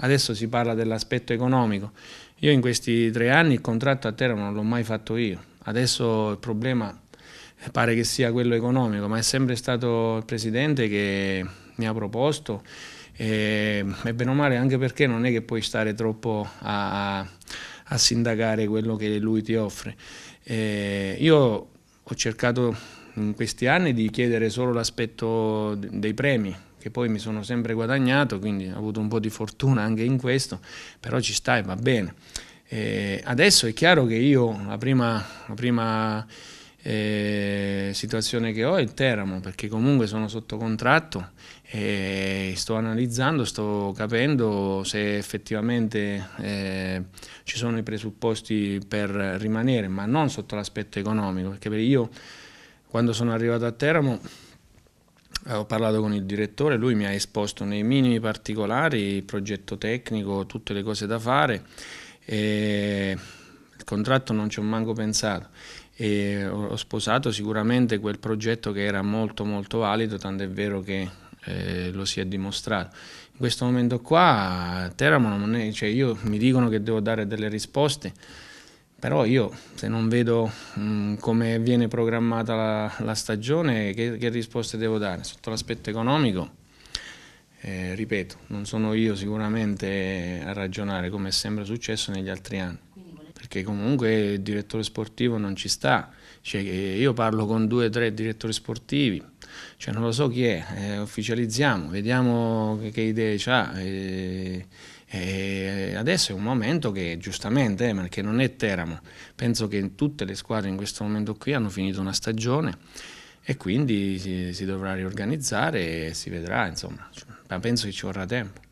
Adesso si parla dell'aspetto economico. Io in questi tre anni il contratto a terra non l'ho mai fatto io. Adesso il problema pare che sia quello economico, ma è sempre stato il Presidente che mi ha proposto e, e bene o male anche perché non è che puoi stare troppo a, a sindacare quello che lui ti offre. E io ho cercato in questi anni di chiedere solo l'aspetto dei premi, che poi mi sono sempre guadagnato, quindi ho avuto un po' di fortuna anche in questo, però ci sta e va bene. Eh, adesso è chiaro che io la prima, la prima eh, situazione che ho è il Teramo, perché comunque sono sotto contratto e eh, sto analizzando, sto capendo se effettivamente eh, ci sono i presupposti per rimanere, ma non sotto l'aspetto economico, perché io quando sono arrivato a Teramo eh, ho parlato con il direttore, lui mi ha esposto nei minimi particolari il progetto tecnico, tutte le cose da fare e il contratto non ci ho manco pensato e ho sposato sicuramente quel progetto che era molto molto valido, tanto è vero che eh, lo si è dimostrato. In questo momento qua a Teramo, è, cioè io, mi dicono che devo dare delle risposte, però io se non vedo mh, mm, come viene programmata la, la stagione, che, che, risposte devo dare? Sotto l'aspetto economico, eh, ripeto, non sono io sicuramente a ragionare come è sempre successo negli altri anni perché comunque il direttore sportivo non ci sta. Cioè, eh, io parlo con due o tre direttori sportivi, cioè, non lo so chi è, eh, ufficializziamo, vediamo che, che idee ha. Eh, e eh, adesso è un momento che giustamente, eh, perché non è Teramo, penso che tutte le squadre in questo momento qui hanno finito una stagione e quindi si, si dovrà riorganizzare e si vedrà, insomma, ma penso che ci vorrà tempo.